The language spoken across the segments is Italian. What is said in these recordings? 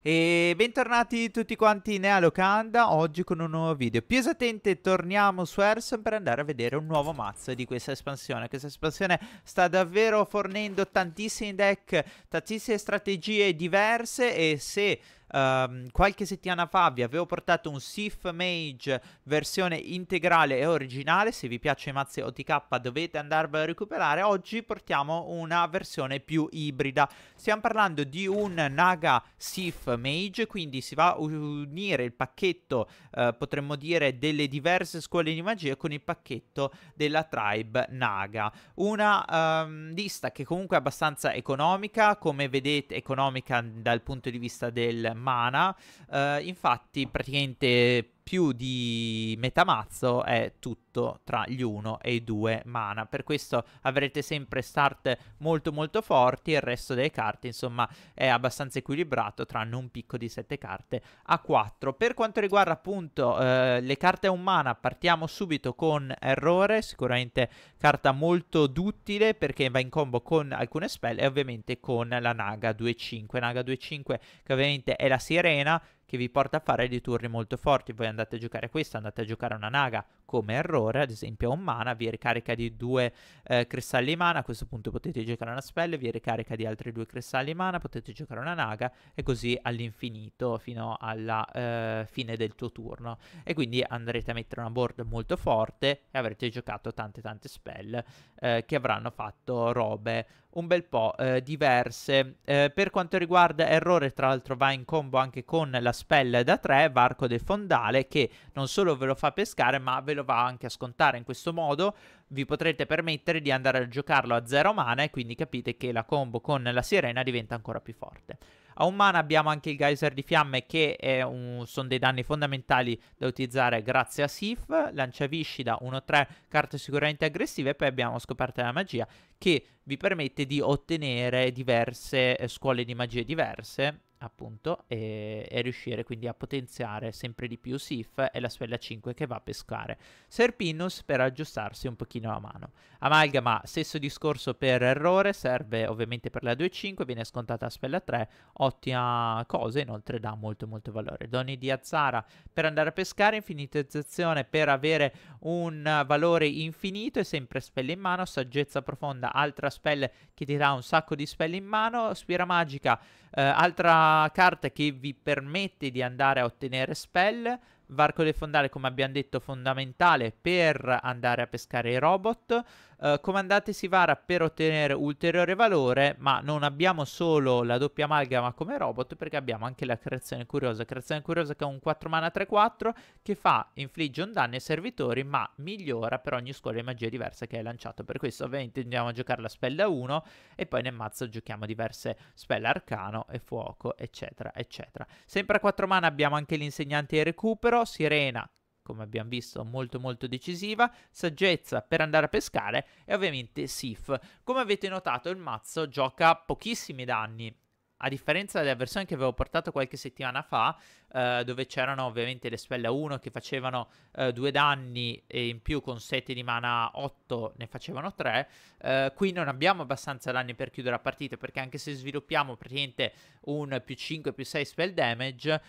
E bentornati tutti quanti in Nea Locanda, oggi con un nuovo video Più esattamente torniamo su Erson per andare a vedere un nuovo mazzo di questa espansione Questa espansione sta davvero fornendo tantissimi deck, tantissime strategie diverse E se Um, qualche settimana fa vi avevo portato un Sif Mage versione integrale e originale. Se vi piace Mazze OTK dovete andarvelo a recuperare. Oggi portiamo una versione più ibrida. Stiamo parlando di un Naga Sif Mage, quindi si va a unire il pacchetto, eh, potremmo dire, delle diverse scuole di magia con il pacchetto della tribe Naga. Una um, lista che comunque è abbastanza economica, come vedete, economica dal punto di vista del mana. Eh, infatti, praticamente più di metà mazzo è tutto tra gli 1 e i 2 mana. Per questo avrete sempre start molto molto forti il resto delle carte insomma è abbastanza equilibrato tranne un picco di 7 carte a 4. Per quanto riguarda appunto eh, le carte a un mana partiamo subito con Errore, sicuramente carta molto duttile perché va in combo con alcune spell e ovviamente con la Naga 2-5. Naga 2-5, che ovviamente è la Sirena che vi porta a fare dei turni molto forti. Voi andate a giocare questo, andate a giocare una naga, come errore, ad esempio un mana, vi ricarica di due eh, cristalli mana, a questo punto potete giocare una spell, vi ricarica di altri due cristalli mana, potete giocare una naga e così all'infinito fino alla eh, fine del tuo turno. E quindi andrete a mettere una board molto forte e avrete giocato tante tante spell eh, che avranno fatto robe un bel po' eh, diverse. Eh, per quanto riguarda errore, tra l'altro va in combo anche con la spell da 3, Varco del Fondale, che non solo ve lo fa pescare, ma ve lo lo va anche a scontare in questo modo vi potrete permettere di andare a giocarlo a 0 mana e quindi capite che la combo con la sirena diventa ancora più forte. A un mana abbiamo anche il geyser di fiamme che un, sono dei danni fondamentali da utilizzare grazie a Sif, lancia viscida 1-3 carte sicuramente aggressive e poi abbiamo scoperta la magia che vi permette di ottenere diverse eh, scuole di magie diverse appunto e, e, riuscire quindi a potenziare sempre di più Sif e la spella 5 che va a pescare Serpinus per aggiustarsi un pochino a mano Amalgama stesso discorso per errore serve ovviamente per la 2.5 viene scontata la spella 3 ottima cosa inoltre dà molto molto valore Doni di Azzara per andare a pescare infinitizzazione per avere un valore infinito e sempre spelle in mano saggezza profonda altra spell che ti dà un sacco di spelle in mano Spira magica eh, altra carta che vi permette di andare a ottenere spell Varco del fondale, come abbiamo detto, fondamentale per andare a pescare i robot. Uh, eh, comandante Sivara per ottenere ulteriore valore, ma non abbiamo solo la doppia amalgama come robot, perché abbiamo anche la creazione curiosa. Creazione curiosa che è un 4 mana 3-4 che fa, infligge un danno ai servitori, ma migliora per ogni scuola di magia diversa che hai lanciato. Per questo ovviamente andiamo a giocare la spella 1 e poi nel mazzo giochiamo diverse spelle arcano e fuoco, eccetera, eccetera. Sempre a 4 mana abbiamo anche l'insegnante di recupero però sirena, come abbiamo visto, molto molto decisiva, saggezza per andare a pescare e ovviamente Sif. Come avete notato il mazzo gioca pochissimi danni, a differenza della versione che avevo portato qualche settimana fa, eh, dove c'erano ovviamente le spelle a 1 che facevano 2 eh, danni e in più con 7 di mana 8 ne facevano 3. Eh, qui non abbiamo abbastanza danni per chiudere la partita perché anche se sviluppiamo praticamente un più 5 più 6 spell damage,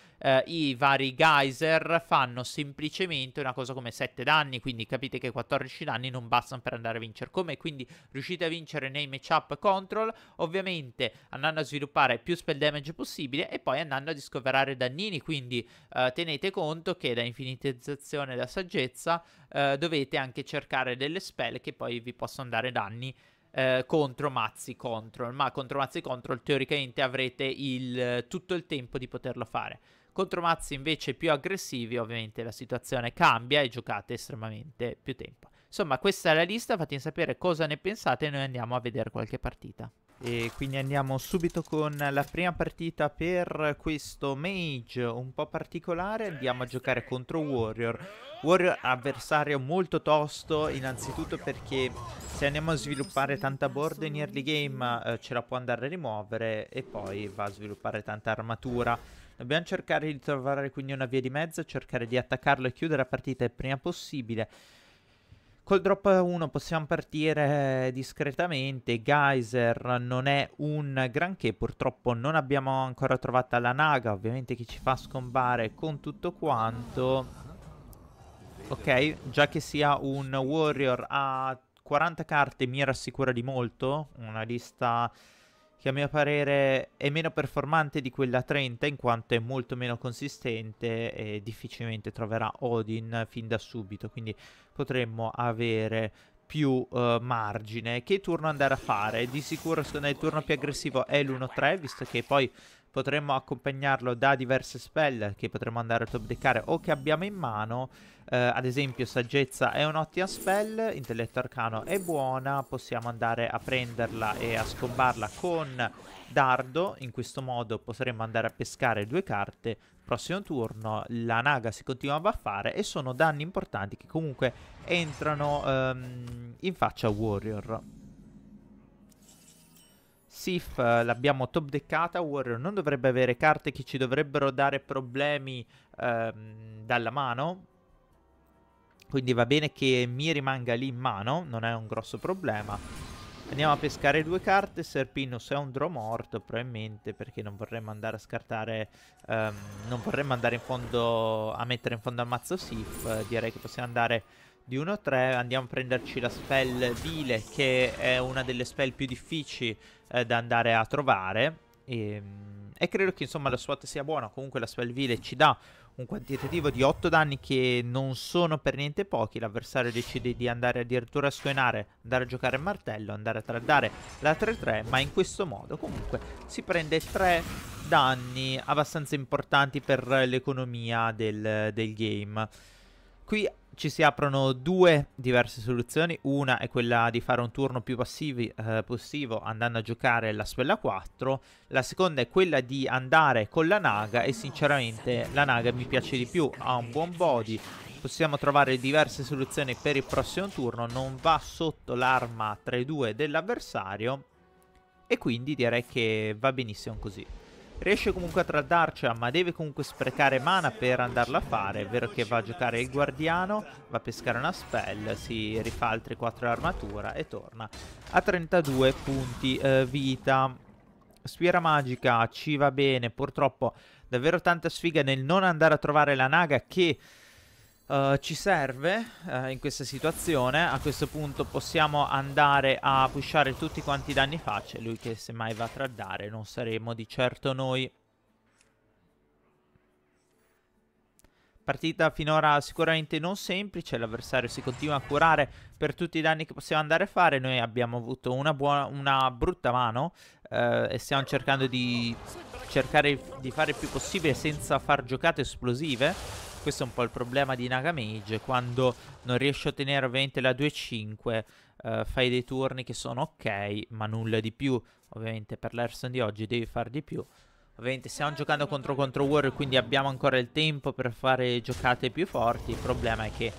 i vari geyser fanno semplicemente una cosa come 7 danni, quindi capite che 14 danni non bastano per andare a vincere come, quindi riuscite a vincere nei matchup control, ovviamente andando a sviluppare più spell damage possibile e poi andando a discoverare dannini, quindi eh, tenete conto che da infinitizzazione e da saggezza eh, dovete anche cercare delle spell che poi vi possono dare danni eh, contro mazzi control, ma contro mazzi control teoricamente avrete il, tutto il tempo di poterlo fare. Contro mazzi invece più aggressivi ovviamente la situazione cambia e giocate estremamente più tempo. Insomma questa è la lista, fatemi sapere cosa ne pensate e noi andiamo a vedere qualche partita. E quindi andiamo subito con la prima partita per questo mage un po' particolare. Andiamo a giocare contro Warrior. Warrior avversario molto tosto, innanzitutto perché se andiamo a sviluppare tanta board in early game eh, ce la può andare a rimuovere e poi va a sviluppare tanta armatura. Dobbiamo cercare di trovare quindi una via di mezzo, cercare di attaccarlo e chiudere la partita il prima possibile Col drop 1 possiamo partire discretamente, Geyser non è un granché, purtroppo non abbiamo ancora trovato la Naga, ovviamente che ci fa scombare con tutto quanto. Ok, già che sia un Warrior a 40 carte mi rassicura di molto, una lista che a mio parere è meno performante di quella 30 in quanto è molto meno consistente e difficilmente troverà Odin fin da subito, quindi potremmo avere più uh, margine. Che turno andare a fare? Di sicuro secondo me il turno più aggressivo è l'1-3, visto che poi potremmo accompagnarlo da diverse spell che potremmo andare a top deckare o che abbiamo in mano. Eh, ad esempio saggezza è un'ottima spell, intelletto arcano è buona, possiamo andare a prenderla e a scombarla con dardo, in questo modo potremmo andare a pescare due carte. Prossimo turno la naga si continua a baffare e sono danni importanti che comunque entrano ehm, in faccia a Warrior. Sif uh, l'abbiamo top deckata, Warrior non dovrebbe avere carte che ci dovrebbero dare problemi um, dalla mano, quindi va bene che mi rimanga lì in mano, non è un grosso problema. Andiamo a pescare due carte, Serpinus è un draw morto probabilmente perché non vorremmo andare a scartare, um, non vorremmo andare in fondo a mettere in fondo al mazzo Sif, eh, direi che possiamo andare di 1-3 andiamo a prenderci la spell Vile che è una delle spell più difficili eh, da andare a trovare e, ehm, e, credo che insomma la SWAT sia buona, comunque la spell Vile ci dà un quantitativo di 8 danni che non sono per niente pochi, l'avversario decide di andare addirittura a suonare andare a giocare a martello, andare a tradare la 3-3, ma in questo modo comunque si prende 3 danni abbastanza importanti per l'economia del, del game. Qui ci si aprono due diverse soluzioni. Una è quella di fare un turno più passivi, eh, passivo andando a giocare la spella 4. La seconda è quella di andare con la Naga e sinceramente la Naga mi piace di più, ha un buon body. Possiamo trovare diverse soluzioni per il prossimo turno, non va sotto l'arma 3-2 dell'avversario e quindi direi che va benissimo così. Riesce comunque a tradarcela ma deve comunque sprecare mana per andarla a fare È vero che va a giocare il guardiano Va a pescare una spell Si rifà altri 4 armatura E torna a 32 punti eh, vita Spiera magica ci va bene Purtroppo davvero tanta sfiga nel non andare a trovare la naga Che eh, ci serve uh, in questa situazione A questo punto possiamo andare a pushare tutti quanti i danni facce. Lui che semmai va a traddare Non saremo di certo noi Partita finora sicuramente non semplice L'avversario si continua a curare per tutti i danni che possiamo andare a fare Noi abbiamo avuto una, buona, una brutta mano uh, E stiamo cercando di cercare di fare il più possibile senza far giocate esplosive questo è un po' il problema di Naga Mage quando non riesci a ottenere ovviamente la 2-5 eh, fai dei turni che sono ok, ma nulla di più. Ovviamente per l'Erson di oggi devi fare di più. Ovviamente stiamo giocando contro contro Warrior, quindi abbiamo ancora il tempo per fare giocate più forti. Il problema è che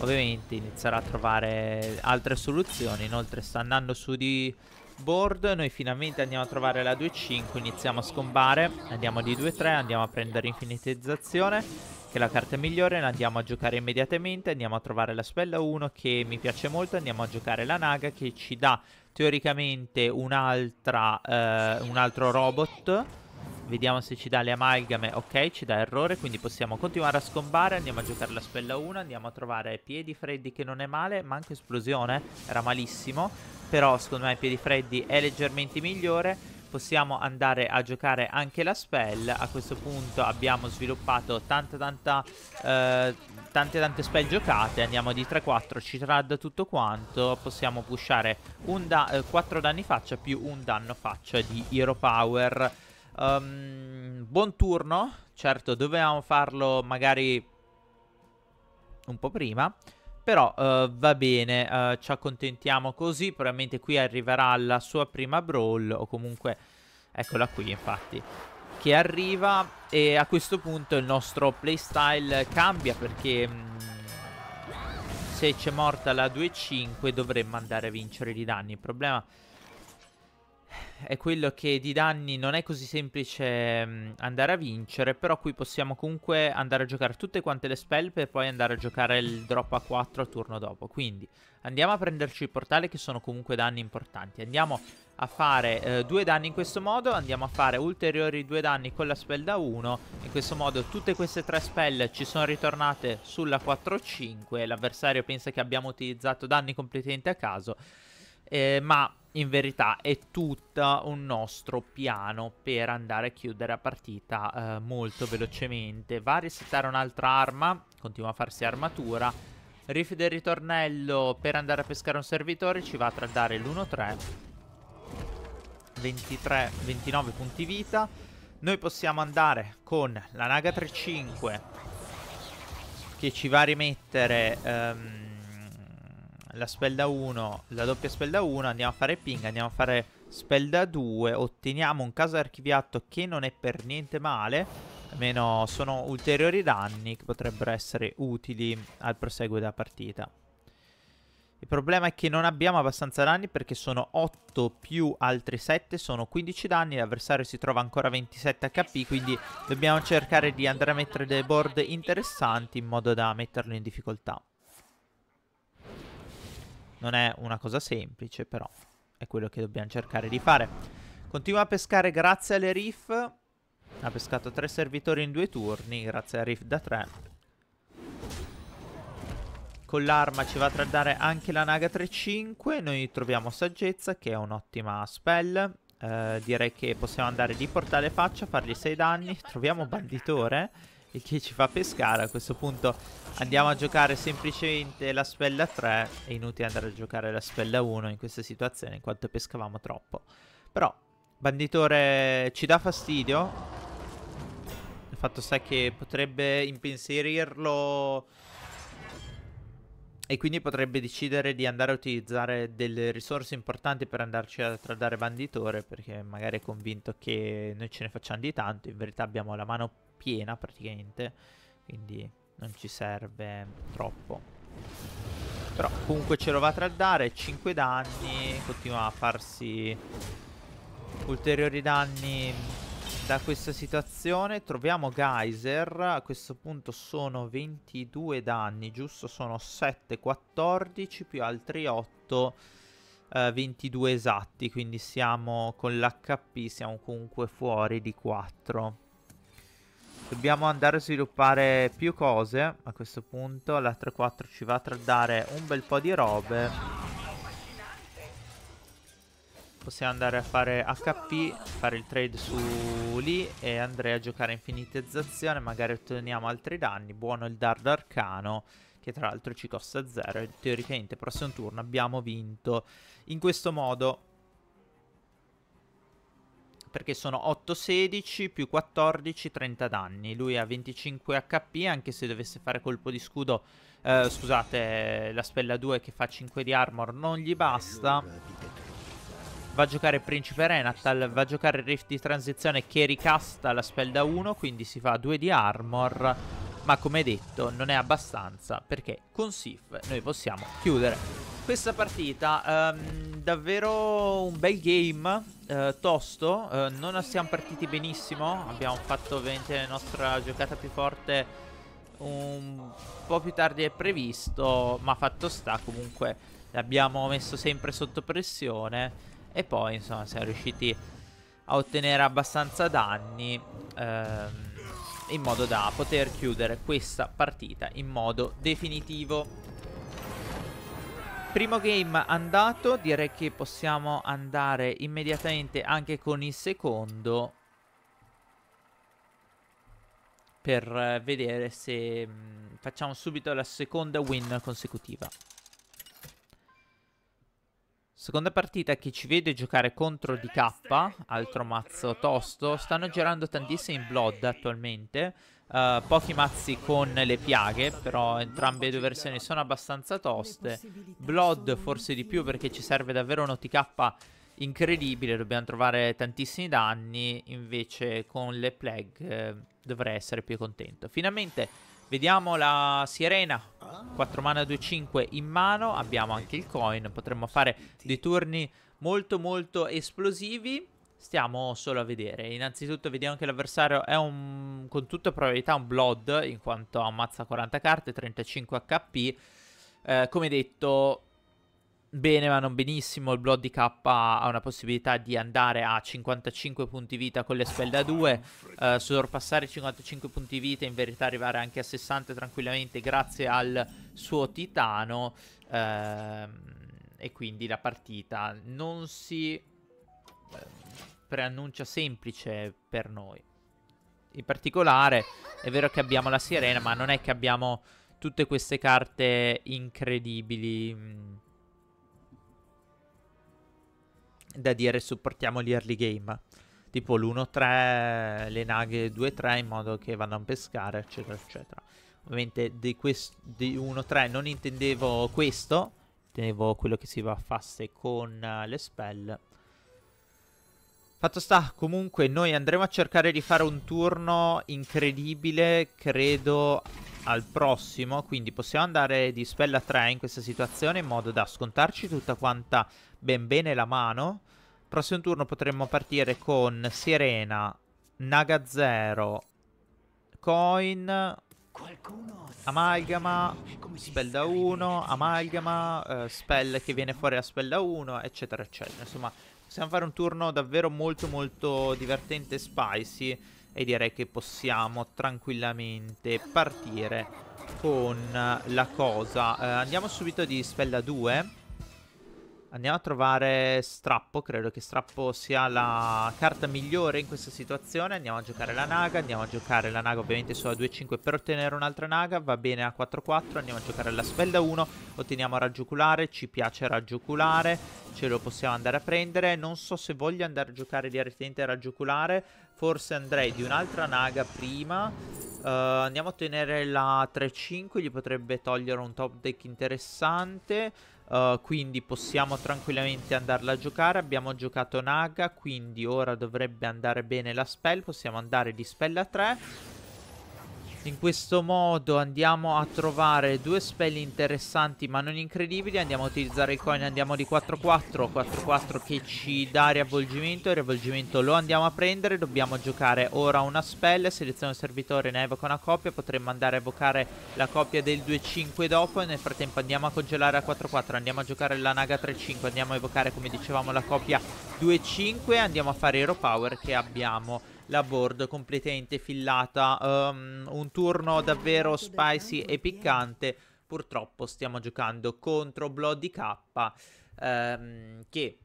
ovviamente inizierà a trovare altre soluzioni. Inoltre sta andando su di board, noi finalmente andiamo a trovare la 2-5, iniziamo a scombare, andiamo di 2-3, andiamo a prendere infinitizzazione che la carta è migliore, la andiamo a giocare immediatamente, andiamo a trovare la spella 1 che mi piace molto, andiamo a giocare la Naga che ci dà teoricamente un'altra, eh, un altro robot. Vediamo se ci dà le amalgame, ok ci dà errore, quindi possiamo continuare a scombare, andiamo a giocare la spella 1, andiamo a trovare piedi freddi che non è male, ma anche esplosione, era malissimo, però secondo me piedi freddi è leggermente migliore possiamo andare a giocare anche la spell a questo punto abbiamo sviluppato tanta tanta eh, tante tante spell giocate andiamo di 3-4 ci trad tutto quanto possiamo pushare da eh, 4 danni faccia più un danno faccia di hero power um, buon turno certo dovevamo farlo magari un po' prima però uh, va bene, uh, ci accontentiamo così. Probabilmente qui arriverà la sua prima brawl o comunque... Eccola qui, infatti che arriva e a questo punto il nostro playstyle cambia perché mh, mm, se c'è morta la 2-5 dovremmo andare a vincere di danni. Il problema è quello che di danni non è così semplice mm, andare a vincere, però qui possiamo comunque andare a giocare tutte quante le spell per poi andare a giocare il drop a 4 al turno dopo. Quindi andiamo a prenderci il portale che sono comunque danni importanti. Andiamo a fare eh, due danni in questo modo, andiamo a fare ulteriori due danni con la spell da 1. In questo modo tutte queste tre spell ci sono ritornate sulla 4-5, l'avversario pensa che abbiamo utilizzato danni completamente a caso. Eh, ma in verità è tutto un nostro piano per andare a chiudere la partita eh, molto velocemente. Va a resettare un'altra arma, continua a farsi armatura. Riff del ritornello per andare a pescare un servitore, ci va a tradare l'1-3. 23, 29 punti vita. Noi possiamo andare con la Naga 3-5 che ci va a rimettere... Um, la spell da 1, la doppia spell da 1, andiamo a fare ping, andiamo a fare spell da 2, otteniamo un caso archiviato che non è per niente male, almeno sono ulteriori danni che potrebbero essere utili al proseguo della partita. Il problema è che non abbiamo abbastanza danni perché sono 8 più altri 7, sono 15 danni, l'avversario si trova ancora 27 HP, quindi dobbiamo cercare di andare a mettere dei board interessanti in modo da metterlo in difficoltà. Non è una cosa semplice, però è quello che dobbiamo cercare di fare. Continua a pescare grazie alle riff. Ha pescato tre servitori in due turni, grazie a riff da tre. Con l'arma ci va a tradare anche la Naga 3-5. Noi troviamo Saggezza, che è un'ottima spell. Eh, direi che possiamo andare di portale faccia, fargli 6 danni. Troviamo Banditore e che ci fa pescare. A questo punto andiamo a giocare semplicemente la spella 3. È inutile andare a giocare la spella 1 in questa situazione in quanto pescavamo troppo. Però banditore ci dà fastidio. Il fatto sta che potrebbe impensierirlo... E quindi potrebbe decidere di andare a utilizzare delle risorse importanti per andarci a tradare banditore perché magari è convinto che noi ce ne facciamo di tanto, in verità abbiamo la mano piena praticamente, quindi non ci serve troppo. Però comunque ce lo va a traddare, 5 danni, continua a farsi ulteriori danni da questa situazione. Troviamo Geyser, a questo punto sono 22 danni, giusto? Sono 7, 14 più altri 8, eh, 22 esatti, quindi siamo con l'HP, siamo comunque fuori di 4. Dobbiamo andare a sviluppare più cose a questo punto. la 3 4 ci va a tradare un bel po' di robe. Possiamo andare a fare HP, fare il trade su lì e andrei a giocare a infinitizzazione. Magari otteniamo altri danni. Buono il dardo arcano che tra l'altro ci costa 0 teoricamente prossimo turno abbiamo vinto. In questo modo perché sono 8 16 più 14 30 danni. Lui ha 25 HP anche se dovesse fare colpo di scudo, eh, scusate, la spella 2 che fa 5 di armor non gli basta. Va a giocare Principe Renatal, va a giocare Rift di transizione che ricasta la spella 1, quindi si fa 2 di armor. Ma come detto non è abbastanza perché con Sif noi possiamo chiudere questa partita um, davvero un bel game uh, tosto uh, non siamo partiti benissimo abbiamo fatto ovviamente la nostra giocata più forte un po' più tardi del previsto ma fatto sta comunque l'abbiamo messo sempre sotto pressione e poi insomma siamo riusciti a ottenere abbastanza danni um, in modo da poter chiudere questa partita in modo definitivo Primo game andato, direi che possiamo andare immediatamente anche con il secondo per eh, vedere se mm, facciamo subito la seconda win consecutiva. Seconda partita che ci vede giocare contro DK, altro mazzo tosto. Stanno girando tantissimi Blood attualmente. Uh, pochi mazzi con le piaghe, però entrambe le due versioni sono abbastanza toste. Blood forse di più perché ci serve davvero un OTK incredibile, dobbiamo trovare tantissimi danni, invece con le Plague eh, dovrei essere più contento. Finalmente vediamo la Sirena, 4 mana 2-5 in mano, abbiamo anche il coin, potremmo fare dei turni molto molto esplosivi. Stiamo solo a vedere. Innanzitutto vediamo che l'avversario è un, con tutta probabilità un Blood, in quanto ammazza 40 carte, 35 HP. Eh, come detto, bene ma non benissimo, il Blood di K ha una possibilità di andare a 55 punti vita con le spell da 2, eh, sorpassare 55 punti vita e in verità arrivare anche a 60 tranquillamente grazie al suo titano. Eh, e quindi la partita non si preannuncia semplice per noi. In particolare è vero che abbiamo la sirena, ma non è che abbiamo tutte queste carte incredibili mm, da dire supportiamo gli early game. Tipo l'1-3, le naghe 2-3 in modo che vanno a pescare, eccetera, eccetera. Ovviamente di, di 1-3 non intendevo questo, intendevo quello che si va a fasse con eh, le spell Fatto sta, comunque noi andremo a cercare di fare un turno incredibile, credo, al prossimo. Quindi possiamo andare di spella 3 in questa situazione in modo da scontarci tutta quanta ben bene la mano. Prossimo turno potremmo partire con Sirena, Naga Zero, Coin, Amalgama, spell da 1, amalgama, eh, spell che viene fuori a spell da 1, eccetera, eccetera. Insomma, possiamo fare un turno davvero molto molto divertente e spicy e direi che possiamo tranquillamente partire con la cosa. Eh, andiamo subito di spella 2 Andiamo a trovare Strappo, credo che Strappo sia la carta migliore in questa situazione. Andiamo a giocare la Naga, andiamo a giocare la Naga ovviamente solo a 2-5 per ottenere un'altra Naga, va bene a 4-4, andiamo a giocare la Svelda 1, otteniamo Raggio ci piace Raggio ce lo possiamo andare a prendere. Non so se voglio andare a giocare direttamente Raggio Oculare, forse andrei di un'altra Naga prima. Uh, andiamo a ottenere la 3-5, gli potrebbe togliere un top deck interessante. Uh, quindi possiamo tranquillamente andarla a giocare. Abbiamo giocato Naga, quindi ora dovrebbe andare bene la spell. Possiamo andare di spell a 3. In questo modo andiamo a trovare due spell interessanti ma non incredibili. Andiamo a utilizzare il coin, andiamo di 4-4. 4-4 che ci dà riavvolgimento. Il riavvolgimento lo andiamo a prendere. Dobbiamo giocare ora una spell. Seleziono il servitore, ne evoca una coppia Potremmo andare a evocare la coppia del 2-5 dopo. E nel frattempo andiamo a congelare a 4-4. Andiamo a giocare la naga 3-5. Andiamo a evocare, come dicevamo, la coppia 2-5. Andiamo a fare hero power che abbiamo la board completamente fillata. Um, un turno davvero spicy e piccante. Purtroppo stiamo giocando contro Bloody K um, che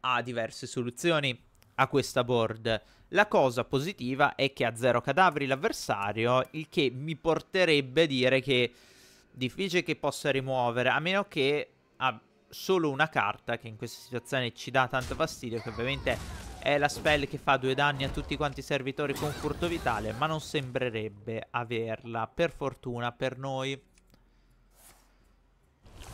ha diverse soluzioni a questa board. La cosa positiva è che ha zero cadaveri l'avversario, il che mi porterebbe a dire che difficile che possa rimuovere, a meno che ha solo una carta che in questa situazione ci dà tanto fastidio, che ovviamente è la spell che fa due danni a tutti quanti i servitori con furto vitale, ma non sembrerebbe averla, per fortuna per noi.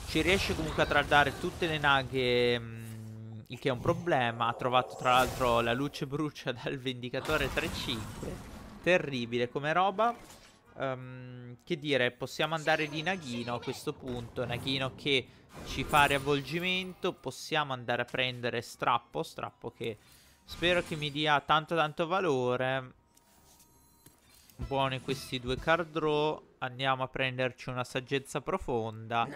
Ci riesce comunque a traldare tutte le naghe, mh, mm, il che è un problema. Ha trovato tra l'altro la luce brucia dal vendicatore 3-5. Terribile come roba. Um, che dire, possiamo andare di Naghino a questo punto. Naghino che ci fa riavvolgimento. Possiamo andare a prendere Strappo. Strappo che Spero che mi dia tanto tanto valore. Buoni questi due card draw. Andiamo a prenderci una saggezza profonda.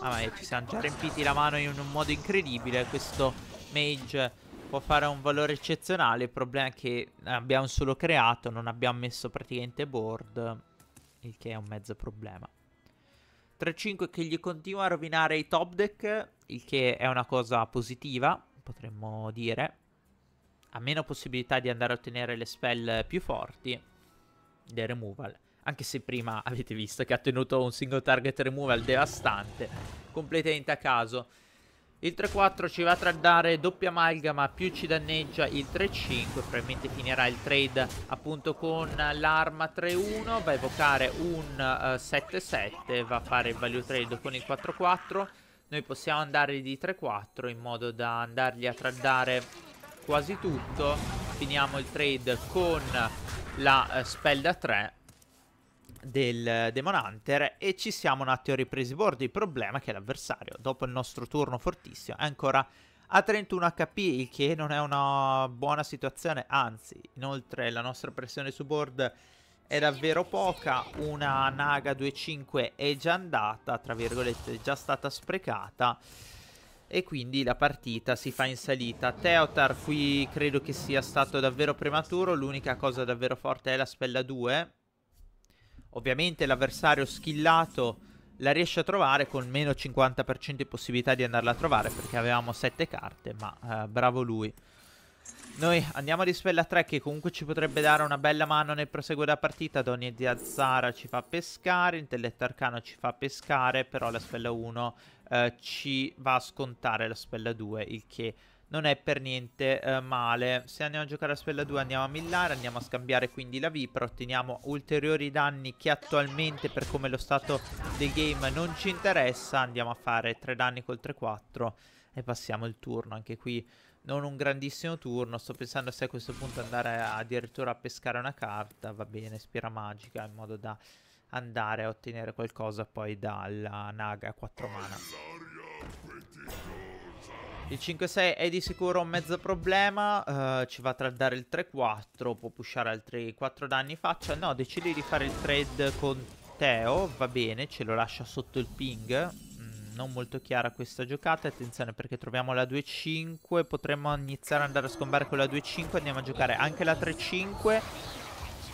Ah, ma ci siamo già riempiti la mano in un modo incredibile. Questo mage può fare un valore eccezionale. Il problema è che abbiamo solo creato, non abbiamo messo praticamente board. Il che è un mezzo problema. 3-5 che gli continua a rovinare i top deck, il che è una cosa positiva, potremmo dire ha meno possibilità di andare a ottenere le spell più forti del removal. Anche se prima avete visto che ha ottenuto un single target removal devastante, completamente a caso. Il 3-4 ci va a tradare doppia amalgama, più ci danneggia il 3-5, probabilmente finirà il trade appunto con l'arma 3-1, va a evocare un 7-7, eh, va a fare il value trade con il 4-4. Noi possiamo andare di 3-4 in modo da andargli a traddare quasi tutto. Finiamo il trade con la eh, spell da 3 del eh, Demon Hunter e ci siamo un attimo ripresi bordo. Il problema è che l'avversario, dopo il nostro turno fortissimo, è ancora a 31 HP, il che non è una buona situazione, anzi, inoltre la nostra pressione su board è davvero poca, una Naga 2-5 è già andata, tra virgolette, è già stata sprecata e quindi la partita si fa in salita. Teotar qui credo che sia stato davvero prematuro, l'unica cosa davvero forte è la spella 2. Ovviamente l'avversario schillato la riesce a trovare con meno 50% di possibilità di andarla a trovare perché avevamo 7 carte, ma eh, bravo lui. Noi andiamo di spella 3 che comunque ci potrebbe dare una bella mano nel proseguo della partita. Donnie di Azzara ci fa pescare, Intelletto Arcano ci fa pescare, però la spella 1 eh, ci va a scontare la spella 2, il che non è per niente eh, male. Se andiamo a giocare la spella 2 andiamo a millare, andiamo a scambiare quindi la vipra, otteniamo ulteriori danni che attualmente per come lo stato del game non ci interessa, andiamo a fare 3 danni col 3-4 e passiamo il turno, anche qui non un grandissimo turno, sto pensando se a questo punto andare addirittura a pescare una carta, va bene, spira magica in modo da andare a ottenere qualcosa poi dalla Naga 4 mana. Il 5-6 è di sicuro un mezzo problema, uh, ci va a tradare il 3-4, può pushare altri 4 danni faccia. No, decidi di fare il trade con Teo, va bene, ce lo lascia sotto il ping. Mm, non molto chiara questa giocata, attenzione perché troviamo la 2-5, potremmo iniziare ad andare a scombare con la 2-5, andiamo a giocare anche la 3-5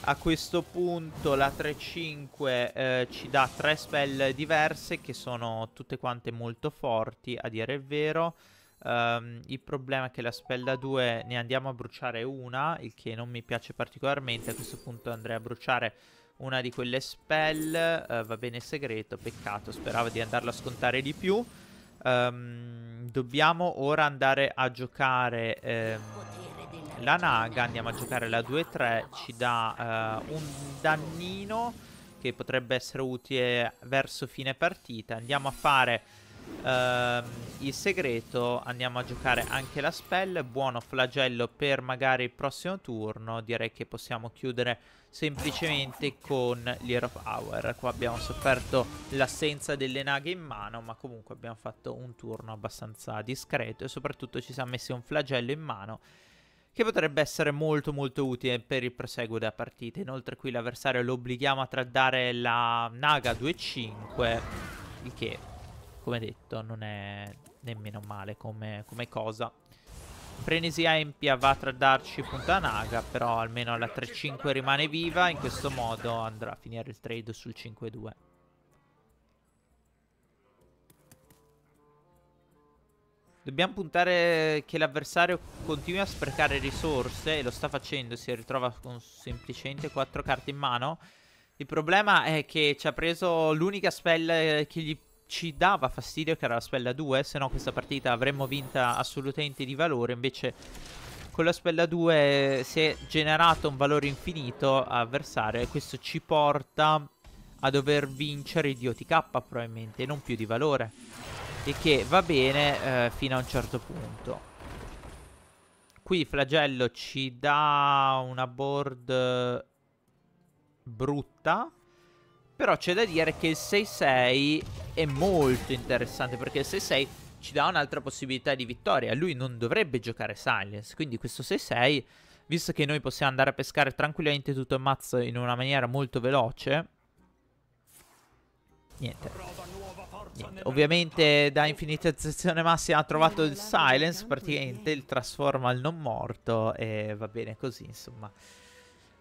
a questo punto la 3-5 eh, ci dà tre spell diverse che sono tutte quante molto forti, a dire il vero. Um, il problema è che la spell da 2 ne andiamo a bruciare una, il che non mi piace particolarmente. A questo punto andrei a bruciare una di quelle spell. Uh, va bene segreto, peccato, speravo di andarla a scontare di più. Um, dobbiamo ora andare a giocare... Um, la Naga, andiamo a giocare la 2-3, ci dà uh, un dannino che potrebbe essere utile verso fine partita. Andiamo a fare uh, il segreto, andiamo a giocare anche la spell, buono flagello per magari il prossimo turno. Direi che possiamo chiudere semplicemente con l'Ear Power Hour. Qua abbiamo sofferto l'assenza delle naghe in mano, ma comunque abbiamo fatto un turno abbastanza discreto e soprattutto ci siamo messi un flagello in mano che potrebbe essere molto molto utile per il proseguo della partita. Inoltre qui l'avversario lo obblighiamo a traddare la Naga 2-5, il che, come detto, non è nemmeno male come, come cosa. Frenesia Empia va a tradarci punta Naga, però almeno la 3-5 rimane viva, in questo modo andrà a finire il trade sul 5-2. Dobbiamo puntare che l'avversario continui a sprecare risorse e lo sta facendo, si ritrova con semplicemente quattro carte in mano. Il problema è che ci ha preso l'unica spell che gli ci dava fastidio, che era la spella 2, se no questa partita avremmo vinta assolutamente di valore, invece con la spella 2 si è generato un valore infinito avversario e questo ci porta a dover vincere di OTK probabilmente, non più di valore. E che va bene eh, fino a un certo punto. Qui Flagello ci dà una board brutta. Però c'è da dire che il 6-6 è molto interessante perché il 6-6 ci dà un'altra possibilità di vittoria. Lui non dovrebbe giocare Silence, quindi questo 6-6, visto che noi possiamo andare a pescare tranquillamente tutto il mazzo in una maniera molto veloce, niente. Ovviamente da infinitizzazione massima ha trovato il silence, praticamente il trasforma il non morto e va bene così, insomma.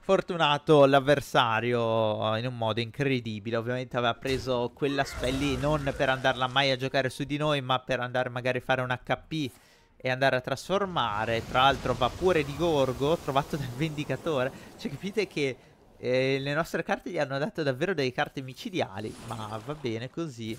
Fortunato l'avversario in un modo incredibile, ovviamente aveva preso quella spell lì non per andarla mai a giocare su di noi, ma per andare magari a fare un HP e andare a trasformare. Tra l'altro va pure di Gorgo, trovato dal Vendicatore. Cioè capite che eh, le nostre carte gli hanno dato davvero delle carte micidiali, ma va bene così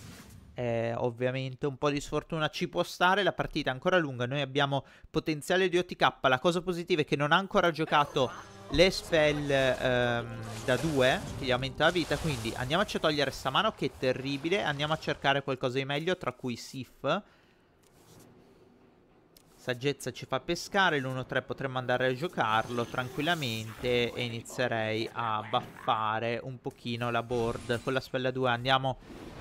eh, ovviamente un po' di sfortuna ci può stare, la partita è ancora lunga, noi abbiamo potenziale di OTK, la cosa positiva è che non ha ancora giocato le spell ehm, da 2 che gli aumenta la vita, quindi andiamoci a togliere sta mano che è terribile, andiamo a cercare qualcosa di meglio, tra cui Sif, Saggezza ci fa pescare, l'1-3 potremmo andare a giocarlo tranquillamente e inizierei a baffare un pochino la board. Con la spella 2 andiamo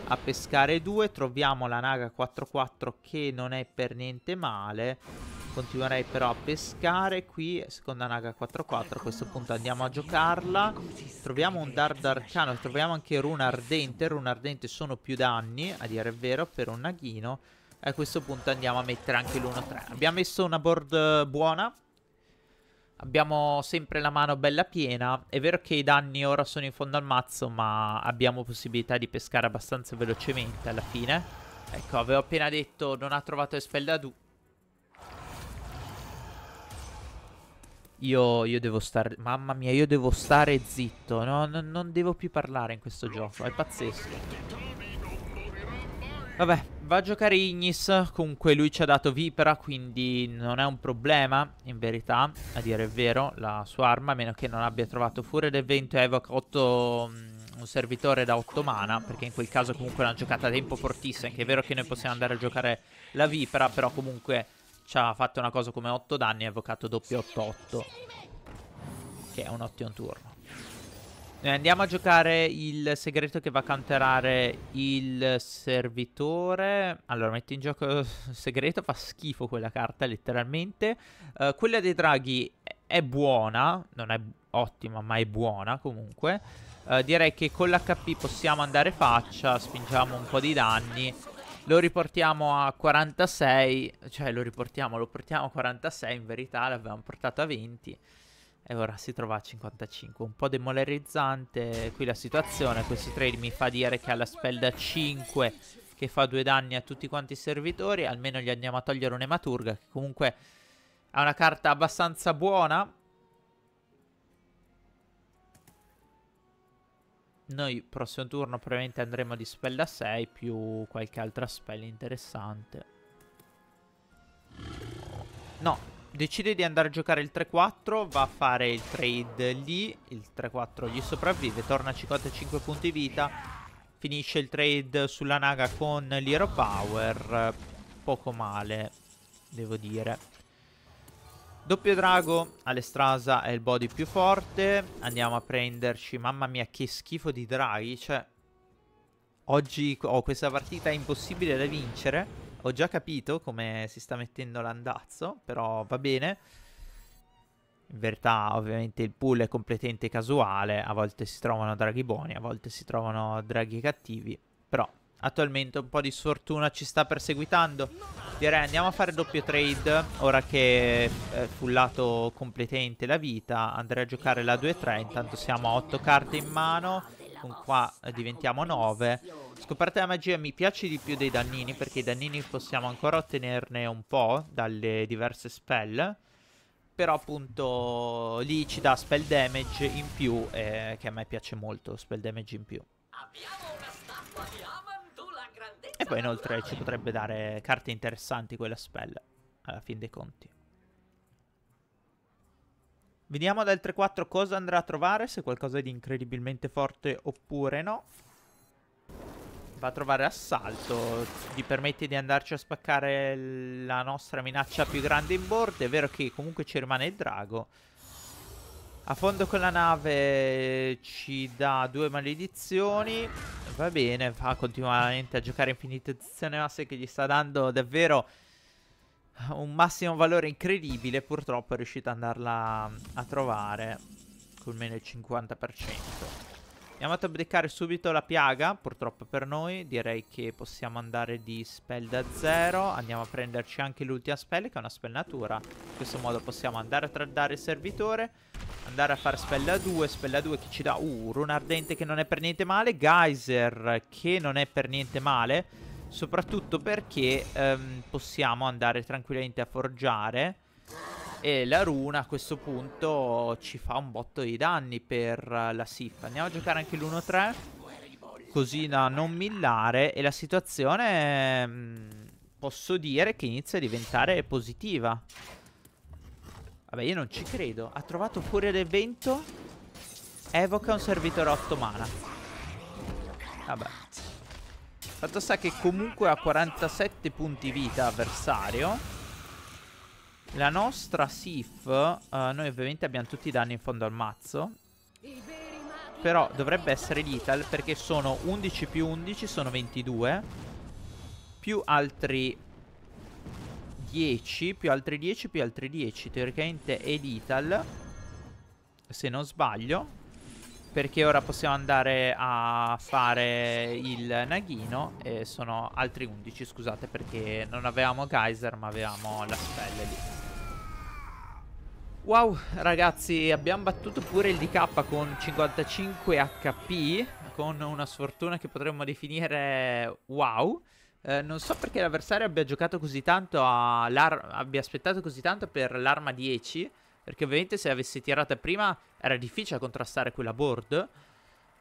a pescare 2, troviamo la naga 4-4 che non è per niente male. Continuerei però a pescare qui, seconda naga 4-4, a questo punto andiamo a giocarla. Troviamo un dard arcano, troviamo anche runa ardente, runa ardente sono più danni, a dire il vero, per un naghino a questo punto andiamo a mettere anche l'1-3. Abbiamo messo una board eh, buona. Abbiamo sempre la mano bella piena. È vero che i danni ora sono in fondo al mazzo, ma abbiamo possibilità di pescare abbastanza velocemente alla fine. Ecco, avevo appena detto non ha trovato Espelladu. Io, io devo stare... Mamma mia, io devo stare zitto. No, no, non devo più parlare in questo gioco. È pazzesco. Vabbè, va a giocare Ignis, comunque lui ci ha dato Vipera, quindi non è un problema, in verità, a dire il vero, la sua arma, a meno che non abbia trovato Furia del Vento e Evoca 8 mm, un servitore da 8 mana, perché in quel caso comunque è una giocata a tempo fortissima, anche è vero che noi possiamo andare a giocare la Vipera, però comunque ci ha fatto una cosa come 8 danni e ha evocato doppio 8-8, che è un ottimo turno. Noi eh, andiamo a giocare il segreto che va a counterare il servitore. Allora, metti in gioco il segreto, fa schifo quella carta letteralmente. Uh, quella dei draghi è buona, non è ottima ma è buona comunque. Uh, direi che con l'HP possiamo andare faccia, spingiamo un po' di danni. Lo riportiamo a 46, cioè lo riportiamo, lo portiamo a 46 in verità, l'avevamo portato a 20. E ora si trova a 55. Un po' demolarizzante qui la situazione. Questo trade mi fa dire che ha la spell da 5 che fa due danni a tutti quanti i servitori. Almeno gli andiamo a togliere un'ematurga che comunque ha una carta abbastanza buona. Noi prossimo turno probabilmente andremo di spell da 6 più qualche altra spell interessante. No, decide di andare a giocare il 3-4, va a fare il trade lì, il 3-4 gli sopravvive, torna a 55 punti vita, finisce il trade sulla naga con l'Hero Power, poco male, devo dire. Doppio drago, Alestrasa è il body più forte, andiamo a prenderci, mamma mia che schifo di draghi, cioè... Oggi ho questa partita impossibile da vincere ho già capito come si sta mettendo l'andazzo, però va bene. In verità, ovviamente, il pool è completamente casuale. A volte si trovano draghi buoni, a volte si trovano draghi cattivi. Però, attualmente un po' di sfortuna ci sta perseguitando. Direi andiamo a fare doppio trade. Ora che è eh, fullato completamente la vita, andrei a giocare la 2-3. Intanto siamo a 8 carte in mano. Con qua diventiamo 9 Scoperta della magia mi piace di più dei dannini perché i dannini possiamo ancora ottenerne un po' dalle diverse spell. Però appunto lì ci dà spell damage in più eh, che a me piace molto, spell damage in più. E poi inoltre ci potrebbe dare carte interessanti quella spell, alla fin dei conti. Vediamo ad altre 4 cosa andrà a trovare, se qualcosa di incredibilmente forte oppure no va a trovare assalto, gli permette di andarci a spaccare la nostra minaccia più grande in bordo, è vero che comunque ci rimane il drago. A fondo con la nave ci dà due maledizioni, va bene, va continuamente a giocare infinite infinitizzazione asse che gli sta dando davvero un massimo valore incredibile, purtroppo è riuscito ad andarla a trovare con meno il 50%. Andiamo a tabricare subito la piaga, purtroppo per noi. Direi che possiamo andare di spell da zero. Andiamo a prenderci anche l'ultima spell, che è una spell natura. In questo modo possiamo andare a tradare il servitore, andare a fare spell da due, spell da due che ci dà... Uh, runa ardente che non è per niente male, geyser che non è per niente male, soprattutto perché ehm, possiamo andare tranquillamente a forgiare... E la runa a questo punto ci fa un botto di danni per la Sif. Andiamo a giocare anche l'1-3. Così da non millare. E la situazione... Mm, posso dire che inizia a diventare positiva. Vabbè, io non ci credo. Ha trovato furia del vento. Evoca un servitore 8 mana. Vabbè. Fatto sta che comunque ha 47 punti vita avversario. La nostra Sif, uh, noi ovviamente abbiamo tutti i danni in fondo al mazzo. Però dovrebbe essere lethal perché sono 11 più 11, sono 22. Più altri 10, più altri 10, più altri 10. Teoricamente è lethal, se non sbaglio. Perché ora possiamo andare a fare il Naghino E sono altri 11 scusate perché non avevamo Geyser ma avevamo la spell lì Wow ragazzi abbiamo battuto pure il DK con 55 HP Con una sfortuna che potremmo definire wow eh, non so perché l'avversario abbia giocato così tanto abbia aspettato così tanto per l'arma 10 perché ovviamente se avessi tirata prima era difficile contrastare quella board.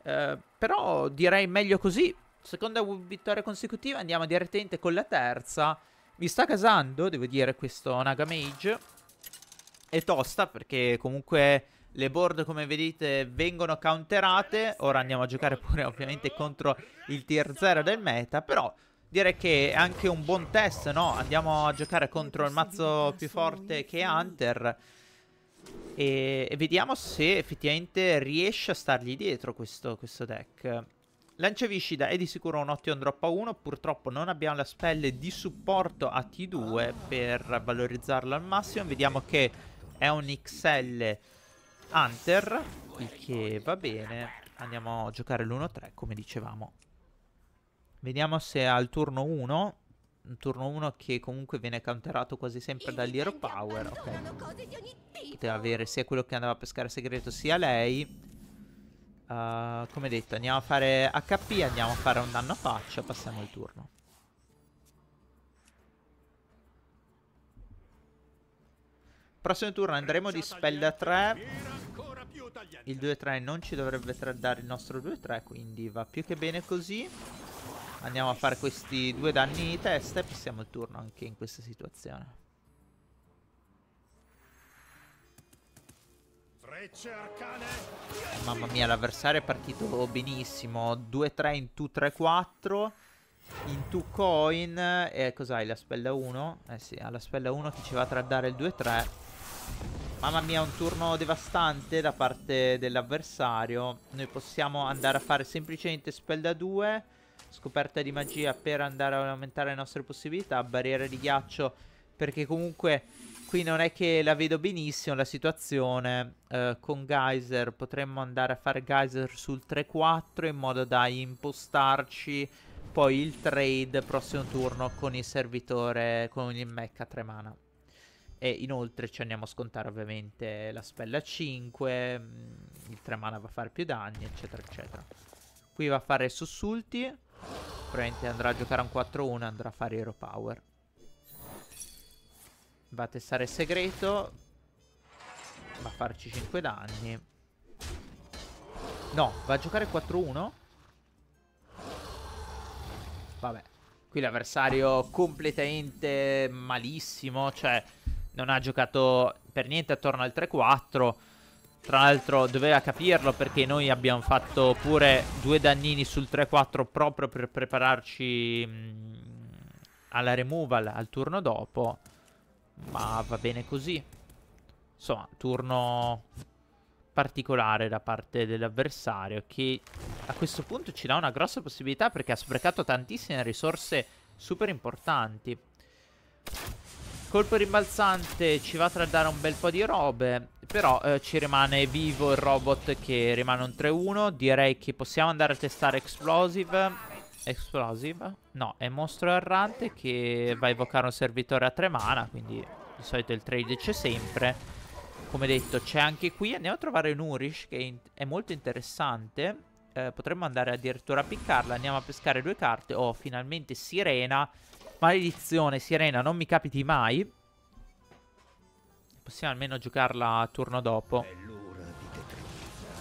Eh, però direi meglio così. Seconda vittoria consecutiva, andiamo direttamente con la terza. Mi sta casando, devo dire, questo Naga Mage. È tosta perché comunque le board, come vedete, vengono counterate. Ora andiamo a giocare pure ovviamente contro il tier 0 del meta, però... Direi che è anche un buon test, no? Andiamo a giocare contro il mazzo più forte che è Hunter e, e vediamo se effettivamente riesce a stargli dietro questo, questo deck. Viscida è di sicuro un ottimo drop a 1, purtroppo non abbiamo la spell di supporto a T2 per valorizzarlo al massimo. Vediamo che è un XL Hunter, il che va bene. Andiamo a giocare l'1-3 come dicevamo. Vediamo se al turno 1 un turno 1 che comunque viene counterato quasi sempre dall'Hero Power. Ok. Poteva avere sia quello che andava a pescare segreto sia lei. Uh, come detto, andiamo a fare HP, andiamo a fare un danno a faccia, passiamo il turno. Prossimo turno andremo di spell da 3. Il 2-3 non ci dovrebbe dare il nostro 2-3, quindi va più che bene così. Andiamo a fare questi due danni di testa e passiamo il turno anche in questa situazione. Mamma mia, l'avversario è partito benissimo. 2-3 in 2-3-4. In 2 coin. E eh, cos'hai? La spella 1? Eh sì, alla spella 1 che ci va a traddare il 2-3. Mamma mia, un turno devastante da parte dell'avversario. Noi possiamo andare a fare semplicemente spella 2. Scoperta di magia per andare ad aumentare le nostre possibilità. Barriera di ghiaccio perché comunque qui non è che la vedo benissimo la situazione. Eh, con Geyser potremmo andare a fare Geyser sul 3-4 in modo da impostarci poi il trade prossimo turno con il servitore, con il mecca a 3 mana. E inoltre ci andiamo a scontare ovviamente la spella 5, mm, il 3 mana va a fare più danni, eccetera, eccetera. Qui va a fare sussulti. Probabilmente andrà a giocare un 4-1 Andrà a fare Hero Power Va a testare il segreto Va a farci 5 danni No, va a giocare 4-1 Vabbè Qui l'avversario completamente malissimo Cioè, non ha giocato per niente attorno al 3-4 tra l'altro doveva capirlo perché noi abbiamo fatto pure due dannini sul 3-4 proprio per prepararci mh, mm, alla removal al turno dopo. Ma va bene così. Insomma, turno particolare da parte dell'avversario che a questo punto ci dà una grossa possibilità perché ha sprecato tantissime risorse super importanti. Colpo rimbalzante ci va a tradare un bel po' di robe Però eh, ci rimane vivo il robot che rimane un 3-1 Direi che possiamo andare a testare Explosive Explosive? No, è mostro errante che va a evocare un servitore a 3 mana Quindi di solito il trade c'è sempre Come detto c'è anche qui Andiamo a trovare Nourish che è molto interessante eh, Potremmo andare addirittura a piccarla Andiamo a pescare due carte Oh, finalmente Sirena Maledizione, sirena, non mi capiti mai. Possiamo almeno giocarla turno dopo.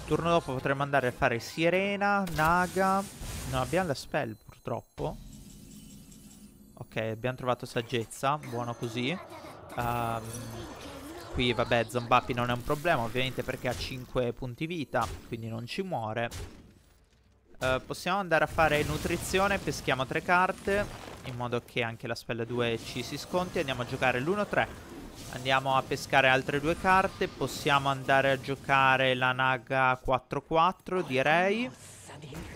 Turno dopo potremmo andare a fare sirena, naga. Non abbiamo la spell purtroppo. Ok, abbiamo trovato saggezza, buono così. Um, qui vabbè, Zambapi non è un problema, ovviamente perché ha 5 punti vita, quindi non ci muore. Uh, possiamo andare a fare nutrizione, peschiamo tre carte in modo che anche la spell 2 ci si sconti. Andiamo a giocare l'1-3. Andiamo a pescare altre due carte. Possiamo andare a giocare la Naga 4-4, direi.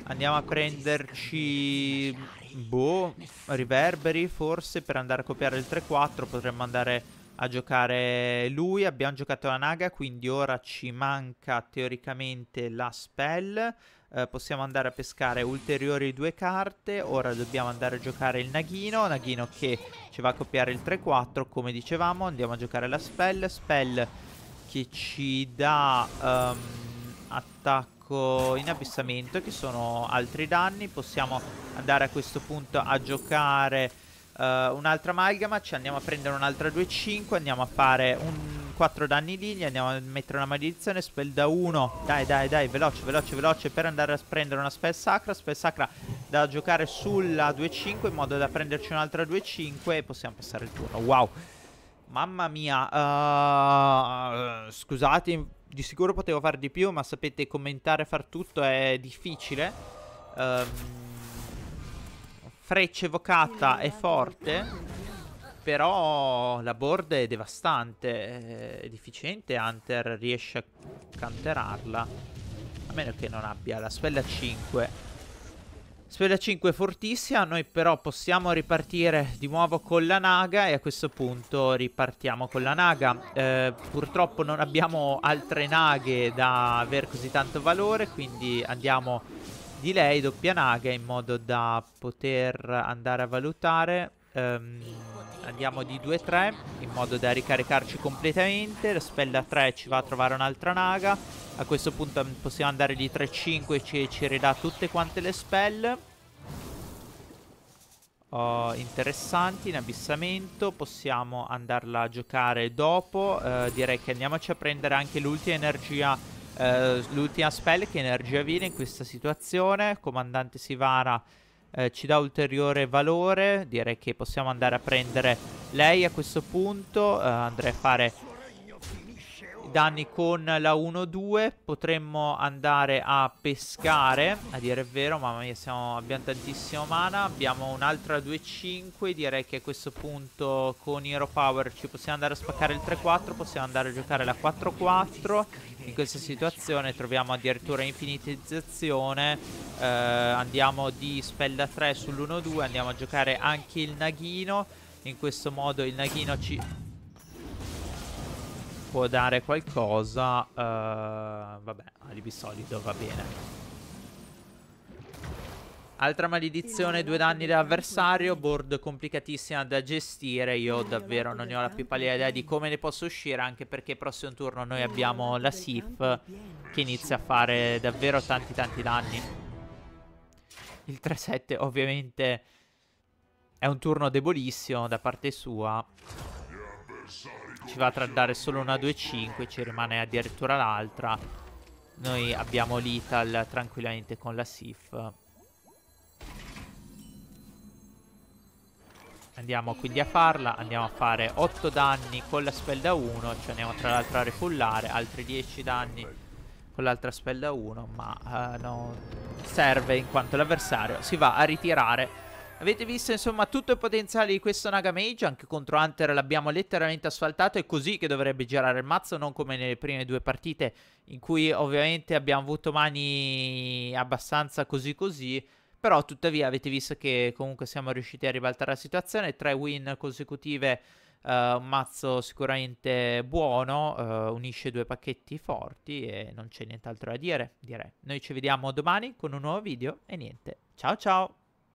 Andiamo a prenderci... Boh, riverberi forse per andare a copiare il 3-4. Potremmo andare a giocare lui. Abbiamo giocato la Naga, quindi ora ci manca teoricamente la spell. Eh, possiamo andare a pescare ulteriori due carte. Ora dobbiamo andare a giocare il Naghino. Naghino che ci va a copiare il 3-4, come dicevamo. Andiamo a giocare la Spell. Spell che ci dà um, attacco in abissamento, che sono altri danni. Possiamo andare a questo punto a giocare... Uh, un'altra amalgama, ci andiamo a prendere un'altra 2-5, andiamo a fare un 4 danni lì Gli andiamo a mettere una maledizione Spell da 1 Dai dai dai veloce veloce veloce Per andare a prendere una spell sacra Spell sacra da giocare sulla 2-5 In modo da prenderci un'altra 2-5 E possiamo passare il turno Wow Mamma mia uh, Scusate Di sicuro potevo fare di più Ma sapete commentare far tutto è difficile um, ehm, Freccia evocata è forte però la board è devastante, è deficiente, Hunter riesce a canterarla. A meno che non abbia la spella 5. Spella 5 fortissima, noi però possiamo ripartire di nuovo con la Naga e a questo punto ripartiamo con la Naga. Eh, purtroppo non abbiamo altre Naghe da aver così tanto valore, quindi andiamo di lei, doppia Naga, in modo da poter andare a valutare... Um, Andiamo di 2-3 in modo da ricaricarci completamente. La spella 3 ci va a trovare un'altra naga. A questo punto mm, possiamo andare di 3-5 ci, ci ridà tutte quante le spell. Oh, interessanti, in abissamento. Possiamo andarla a giocare dopo. Eh, direi che andiamoci a prendere anche l'ultima energia. Eh, l'ultima spell che energia viene in questa situazione. Comandante Sivara eh, ci dà ulteriore valore. Direi che possiamo andare a prendere lei a questo punto. Eh, andrei a fare danni con la 1-2 potremmo andare a pescare, a dire il vero, mamma mia siamo, abbiamo tantissimo mana, abbiamo un'altra 2-5, direi che a questo punto con Hero Power ci possiamo andare a spaccare il 3-4, possiamo andare a giocare la 4-4, in questa situazione troviamo addirittura infinitizzazione, eh, andiamo di spell da 3 sull'1-2, andiamo a giocare anche il Naghino, in questo modo il Naghino ci può dare qualcosa. Uh, vabbè, alibi ah, solido va bene. Altra maledizione, due danni da avversario board complicatissima da gestire, io davvero non ne ho la più pallida idea di come ne posso uscire, anche perché prossimo turno noi abbiamo la Sif che inizia a fare davvero tanti tanti danni. Il 3-7 ovviamente è un turno debolissimo da parte sua ci va a dare solo una 2-5, ci rimane addirittura l'altra. Noi abbiamo l'Ital tranquillamente con la Sif. Andiamo quindi a farla, andiamo a fare 8 danni con la spell da 1, ci andiamo tra l'altro a refullare, altri 10 danni con l'altra spell da 1, ma uh, non serve in quanto l'avversario si va a ritirare Avete visto insomma tutto il potenziale di questo Naga Mage anche contro Hunter l'abbiamo letteralmente asfaltato, è così che dovrebbe girare il mazzo, non come nelle prime due partite in cui ovviamente abbiamo avuto mani abbastanza così così, però tuttavia avete visto che comunque siamo riusciti a ribaltare la situazione, tre win consecutive, uh, un mazzo sicuramente buono, uh, unisce due pacchetti forti e non c'è nient'altro da dire, direi. Noi ci vediamo domani con un nuovo video e niente, ciao ciao!